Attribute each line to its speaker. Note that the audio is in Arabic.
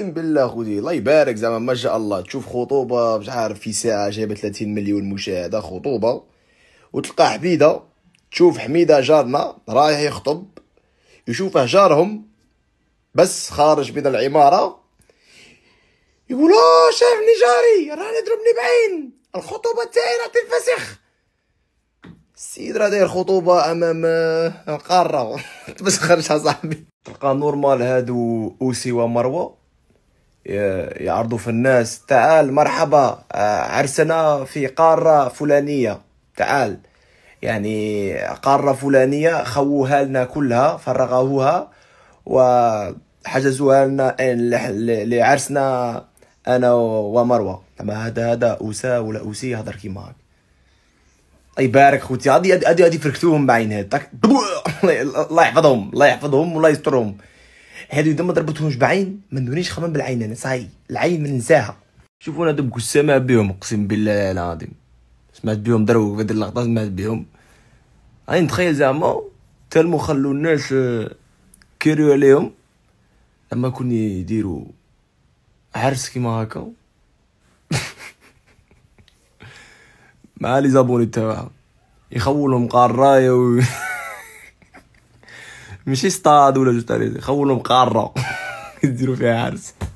Speaker 1: اقسم بالله خودي الله يبارك زعما ما شاء الله تشوف خطوبه مش عارف في ساعه جايبه 30 مليون مشاهده خطوبه وتلقى حميده تشوف حميده جارنا رايح يخطب يشوفه جارهم بس خارج من العماره يقول اه
Speaker 2: شافني جاري راه يضربني بعين الخطوبه تاعي راه تنفسخ
Speaker 3: السيد راه داير خطوبه امام آه،
Speaker 4: القاره تمسخرش صاحبي تلقى نورمال هادو اوسي ومروه يعرضوا في الناس تعال مرحبا آه، عرسنا في قارة فلانية تعال يعني قارة فلانية خوها لنا كلها فرغوها وحجزوها لنا لعرسنا انا ومروه اما هذا هذا اوسا ولا اوسي هضر كيما هاك يبارك خوتي هادي هذه هذه فركتوهم بعينها الله يحفظهم الله يحفظهم والله يسترهم هادو اذا ما ضربتهمش بعين ما ندونيش خمام بالعين انا صاي العين ننساها شوفوا انا دب السماء بهم اقسم بالله العظيم سمعت بهم ضربوا في هذه اللقطه سمعت بهم هاي نتخيل زعما تالمو خلو الناس آه، كيريو عليهم لما كون يديروا عرس كيما هكا مع لي زابوني تاعهم يخولهم قرايه و... ماشي ستاد ولا جوج تاع خولهم قاره يديروا فيها عرس